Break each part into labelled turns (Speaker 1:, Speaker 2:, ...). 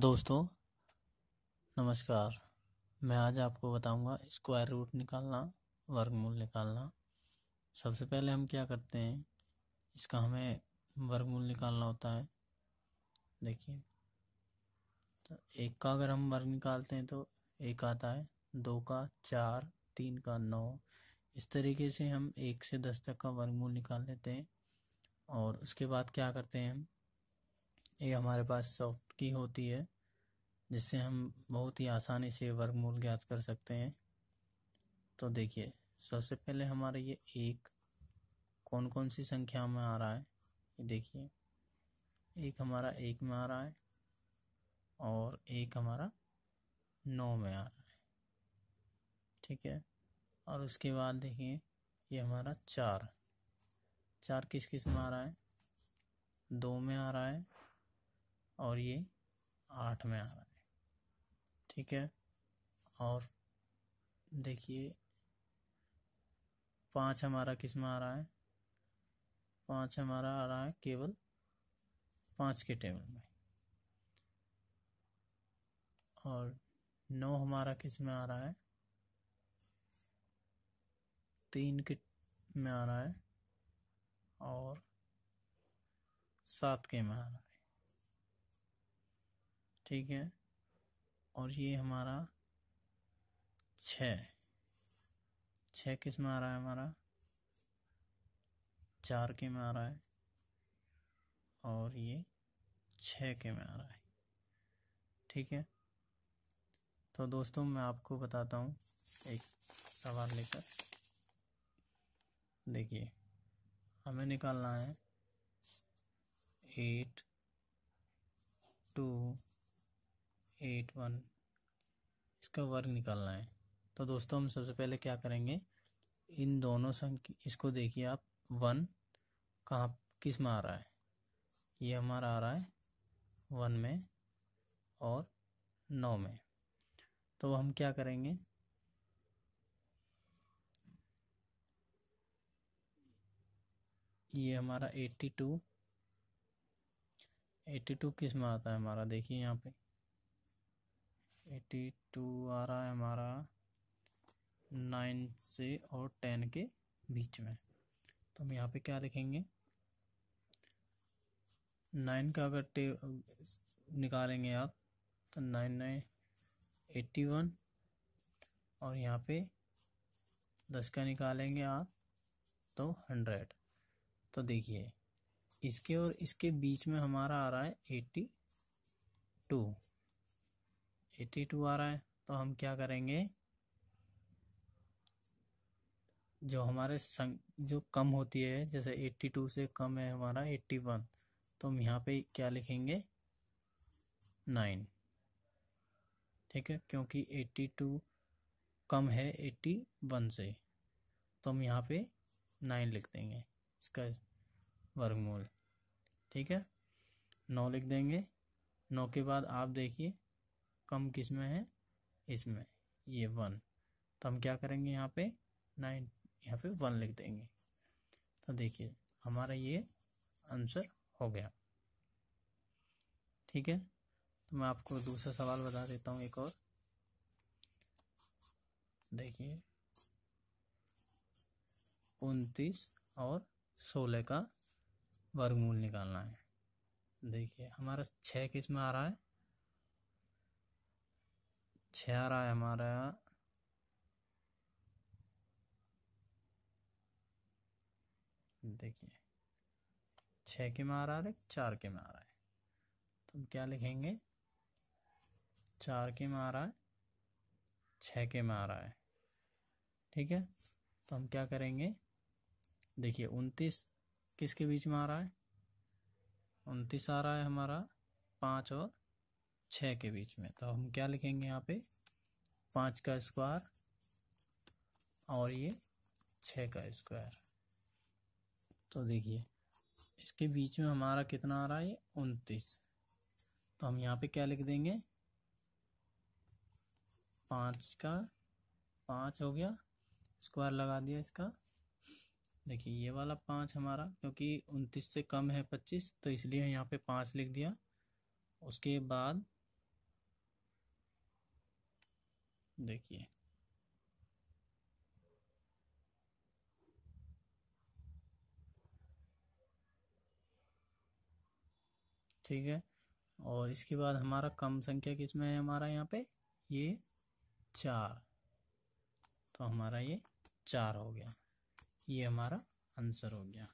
Speaker 1: दोस्तों नमस्कार मैं आज आपको बताऊंगा स्क्वायर रूट निकालना वर्गमूल निकालना सबसे पहले हम क्या करते हैं इसका हमें वर्गमूल निकालना होता है देखिए तो एक का अगर हम वर्ग निकालते हैं तो एक आता है दो का चार तीन का नौ इस तरीके से हम एक से दस तक का वर्गमूल निकाल लेते हैं और उसके बाद क्या करते हैं हम ये हमारे पास सॉफ्ट की होती है जिससे हम बहुत ही आसानी से वर्गमूल ज्ञात कर सकते हैं तो देखिए सबसे पहले हमारा ये एक कौन कौन सी संख्या में आ रहा है ये देखिए एक हमारा एक में आ रहा है और एक हमारा नौ में आ रहा है ठीक है और उसके बाद देखिए ये हमारा चार चार किस किस में आ रहा है दो में आ रहा है और ये आठ में आ रहा है ठीक है और देखिए पाँच हमारा किस में आ रहा है पाँच हमारा आ रहा है केवल पाँच के टेबल में और नौ हमारा किस में आ रहा है तीन के में आ रहा है और सात के में आ रहा है ठीक है और ये हमारा छ छ किस में आ रहा है हमारा चार के में आ रहा है और ये छः के में आ रहा है ठीक है तो दोस्तों मैं आपको बताता हूँ एक सवाल लेकर देखिए हमें निकालना है एट टू एट वन इसका वर्ग निकालना है तो दोस्तों हम सबसे पहले क्या करेंगे इन दोनों संख्या इसको देखिए आप वन कहाँ किस में आ रहा है ये हमारा आ रहा है वन में और नौ में तो हम क्या करेंगे ये हमारा एट्टी टू एट्टी टू किस में आता है हमारा देखिए यहाँ पे एटी टू आ रहा है हमारा नाइन से और टेन के बीच में तो हम यहाँ पे क्या लिखेंगे नाइन का अगर टे निकालेंगे आप तो नाइन नाइन एट्टी वन और यहाँ पे दस का निकालेंगे आप तो हंड्रेड तो देखिए इसके और इसके बीच में हमारा आ रहा है एट्टी टू एटी टू आ रहा है तो हम क्या करेंगे जो हमारे संग जो कम होती है जैसे एट्टी टू से कम है हमारा एट्टी वन तो हम यहाँ पे क्या लिखेंगे नाइन ठीक है क्योंकि एट्टी टू कम है एट्टी वन से तो हम यहाँ पे नाइन लिख देंगे इसका वर्गमूल ठीक है नौ लिख देंगे नौ के बाद आप देखिए कम किस में है इसमें ये वन तो हम क्या करेंगे यहाँ पे नाइन यहाँ पे वन लिख देंगे तो देखिए हमारा ये आंसर हो गया ठीक है तो मैं आपको दूसरा सवाल बता देता हूँ एक और देखिए उनतीस और सोलह का वर्गमूल निकालना है देखिए हमारा छः किस में आ रहा है छ आ रहा है हमारा देखिए छ के में आ रहा है चार के में आ रहा है तो हम क्या लिखेंगे चार के में आ रहा है छ के में आ रहा है ठीक है तो हम क्या करेंगे देखिए उनतीस किसके बीच में आ रहा है उनतीस आ रहा है हमारा पाँच और छः के बीच में तो हम क्या लिखेंगे यहाँ पे पाँच का स्क्वायर और ये छः का स्क्वायर तो देखिए इसके बीच में हमारा कितना आ रहा है ये उनतीस तो हम यहाँ पे क्या लिख देंगे पाँच का पाँच हो गया स्क्वायर लगा दिया इसका देखिए ये वाला पाँच हमारा क्योंकि उनतीस से कम है पच्चीस तो इसलिए यहाँ पे पाँच लिख दिया उसके बाद देखिए ठीक है और इसके बाद हमारा कम संख्या किसमें है हमारा यहाँ पे ये चार तो हमारा ये चार हो गया ये हमारा आंसर हो गया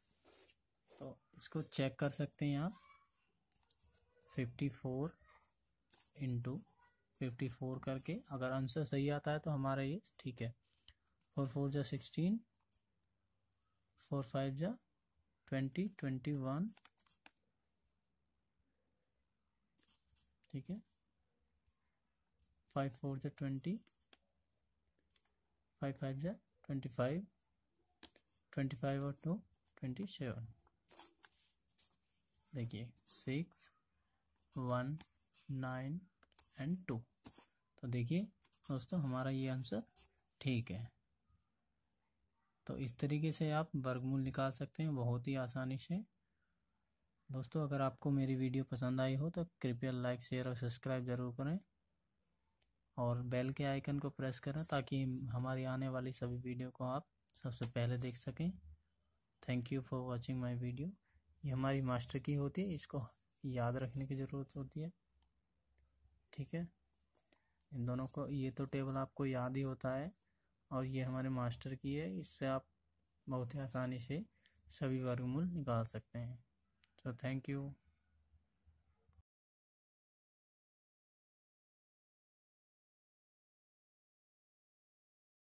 Speaker 1: तो इसको चेक कर सकते हैं आप fifty four into fifty four करके अगर आंसर सही आता है तो हमारा ये ठीक है फोर फोर जा सिक्सटीन फोर फाइव जा ट्वेंटी ट्वेंटी वन ठीक है फाइव फोर जा ट्वेंटी फाइव फाइव जा ट्वेंटी फाइव ट्वेंटी फाइव और टू ट्वेंटी सेवन देखिए six one nine and two तो देखिए दोस्तों हमारा ये आंसर ठीक है तो इस तरीके से आप वर्गमूल निकाल सकते हैं बहुत ही आसानी से दोस्तों अगर आपको मेरी वीडियो पसंद आई हो तो कृपया लाइक शेयर और सब्सक्राइब ज़रूर करें और बेल के आइकन को प्रेस करें ताकि हमारी आने वाली सभी वीडियो को आप सबसे पहले देख सकें thank you for watching my video ये हमारी मास्टर की होती है इसको याद रखने की ज़रूरत होती है ठीक है इन दोनों को ये तो टेबल आपको याद ही होता है और ये हमारे मास्टर की है इससे आप बहुत ही आसानी से सभी वर्गमूल निकाल सकते हैं तो थैंक यू